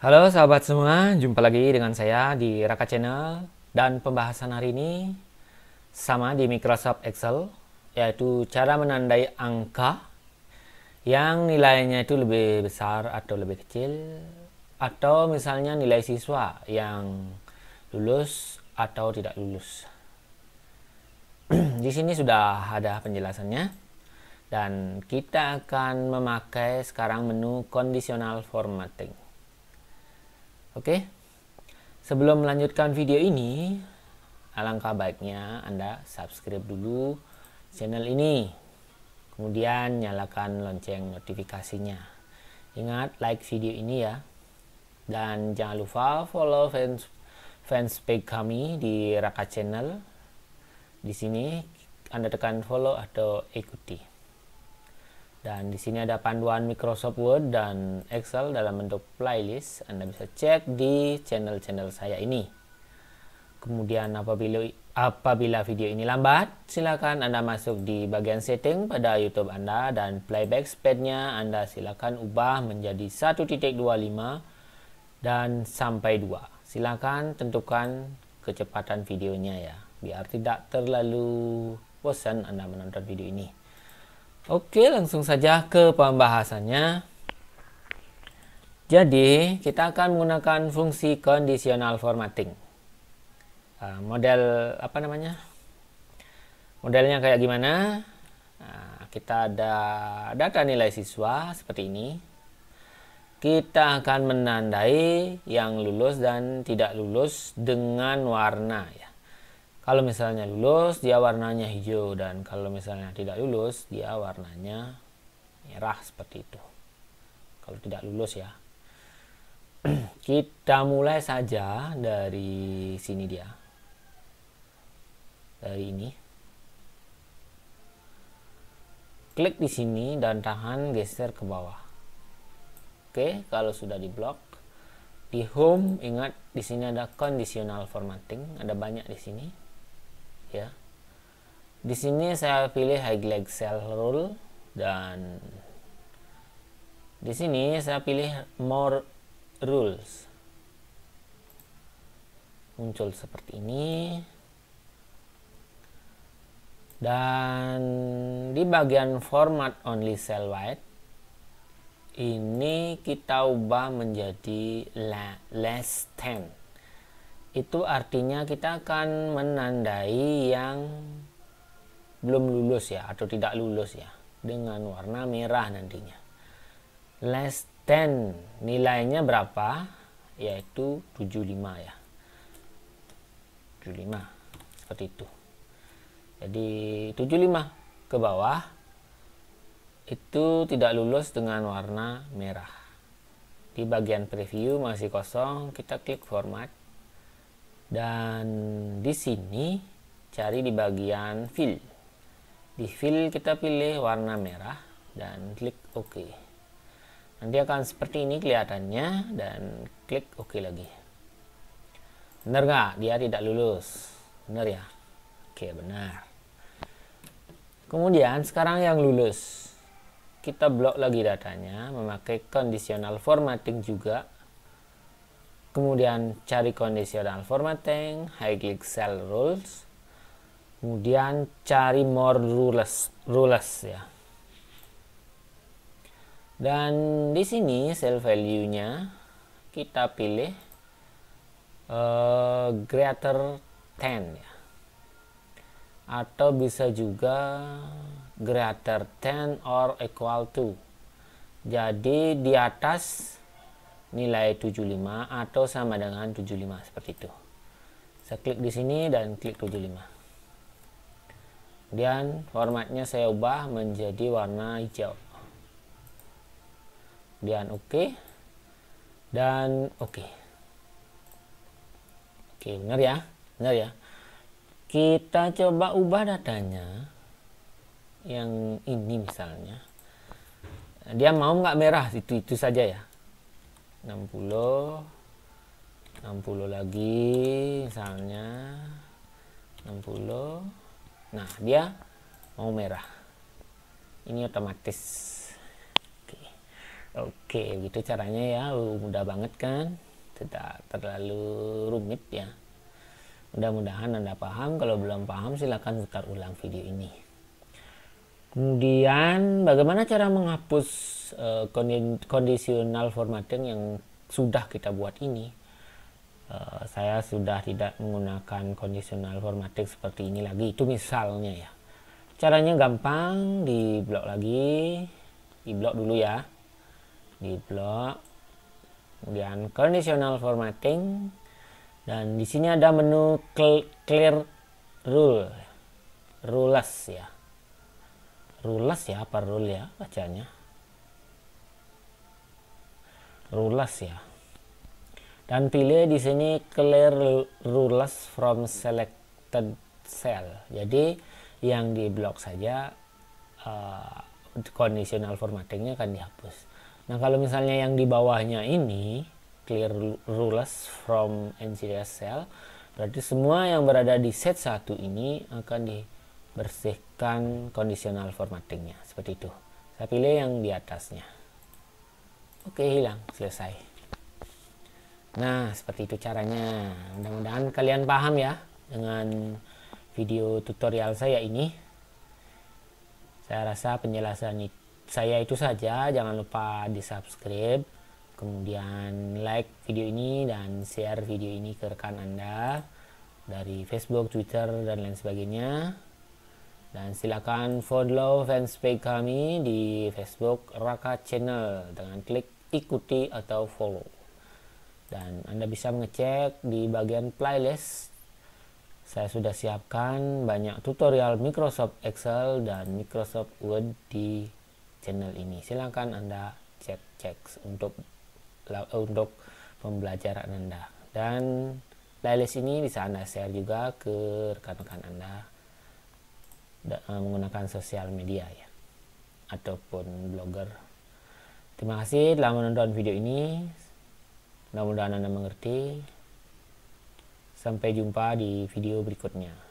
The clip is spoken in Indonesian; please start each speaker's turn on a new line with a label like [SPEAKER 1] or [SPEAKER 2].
[SPEAKER 1] Halo sahabat semua, jumpa lagi dengan saya di Raka Channel dan pembahasan hari ini sama di Microsoft Excel yaitu cara menandai angka yang nilainya itu lebih besar atau lebih kecil atau misalnya nilai siswa yang lulus atau tidak lulus. di sini sudah ada penjelasannya dan kita akan memakai sekarang menu conditional formatting. Oke, sebelum melanjutkan video ini, alangkah baiknya Anda subscribe dulu channel ini. Kemudian nyalakan lonceng notifikasinya. Ingat like video ini ya. Dan jangan lupa follow fans fans fanspage kami di Raka Channel. Di sini Anda tekan follow atau ikuti. Dan di sini ada panduan Microsoft Word dan Excel dalam bentuk playlist. Anda bisa cek di channel-channel saya ini. Kemudian apabila apabila video ini lambat, silakan Anda masuk di bagian setting pada YouTube Anda dan playback speednya Anda silakan ubah menjadi 1.25 dan sampai 2. Silakan tentukan kecepatan videonya ya, biar tidak terlalu bosan Anda menonton video ini. Oke, langsung saja ke pembahasannya. Jadi, kita akan menggunakan fungsi conditional formatting. Ah, model apa namanya? Modelnya kayak gimana? Ah, kita ada data nilai siswa seperti ini. Kita akan menandai yang lulus dan tidak lulus dengan warna ya. Kalau misalnya lulus, dia warnanya hijau dan kalau misalnya tidak lulus, dia warnanya merah seperti itu. Kalau tidak lulus ya. Kita mulai saja dari sini dia. Dari ini. Klik di sini dan tahan geser ke bawah. Oke, kalau sudah di blok di home ingat di sini ada conditional formatting ada banyak di sini ya di sini saya pilih high leg cell rule dan di sini saya pilih more rules muncul seperti ini dan di bagian format only cell Wide ini kita ubah menjadi less 10 itu artinya kita akan menandai yang belum lulus ya atau tidak lulus ya dengan warna merah nantinya less than nilainya berapa yaitu 75 ya 75 seperti itu jadi 75 ke bawah itu tidak lulus dengan warna merah di bagian preview masih kosong kita klik format dan di sini cari di bagian fill di fill kita pilih warna merah dan klik OK nanti akan seperti ini kelihatannya dan klik OK lagi benar nggak dia tidak lulus benar ya oke benar kemudian sekarang yang lulus kita blok lagi datanya memakai conditional formatting juga kemudian cari conditional formatting high click cell rules kemudian cari more rules rules ya dan di sini cell value nya kita pilih uh, greater 10 ya atau bisa juga greater 10 or equal to jadi di atas nilai 75 atau sama dengan 75 seperti itu. Saya klik di sini dan klik 75. Kemudian formatnya saya ubah menjadi warna hijau. Kemudian oke. Okay. Dan oke. Okay. Oke, okay, benar ya? Benar ya? Kita coba ubah datanya yang ini misalnya. Dia mau nggak merah itu itu saja ya. 60 60 lagi misalnya 60 nah dia mau merah ini otomatis oke oke gitu caranya ya uh, mudah banget kan tidak terlalu rumit ya mudah-mudahan anda paham kalau belum paham silahkan putar ulang video ini Kemudian bagaimana cara menghapus uh, kondisional formatting yang sudah kita buat ini? Uh, saya sudah tidak menggunakan kondisional formatting seperti ini lagi. Itu misalnya ya. Caranya gampang, di blok lagi, di blok dulu ya. Di blok. Kemudian kondisional formatting dan di sini ada menu clear rule. Rules ya rulas ya apa rul ya bacanya rulas ya dan pilih di sini clear rules from selected cell jadi yang di blok saja uh, conditional formattingnya akan dihapus nah kalau misalnya yang di bawahnya ini clear rules from NCDS cell berarti semua yang berada di set 1 ini akan di bersihkan kondisional formattingnya seperti itu saya pilih yang di atasnya oke hilang selesai nah seperti itu caranya mudah-mudahan kalian paham ya dengan video tutorial saya ini saya rasa penjelasan saya itu saja jangan lupa di subscribe kemudian like video ini dan share video ini ke rekan anda dari Facebook, Twitter, dan lain sebagainya dan silakan follow fanspage kami di Facebook Raka Channel dengan klik ikuti atau follow dan Anda bisa mengecek di bagian playlist saya sudah siapkan banyak tutorial Microsoft Excel dan Microsoft Word di channel ini silakan Anda cek-cek untuk untuk pembelajaran Anda dan playlist ini bisa Anda share juga ke rekan-rekan Anda Eh, menggunakan sosial media ya ataupun blogger. Terima kasih telah menonton video ini. Mudah-mudahan Anda mengerti. Sampai jumpa di video berikutnya.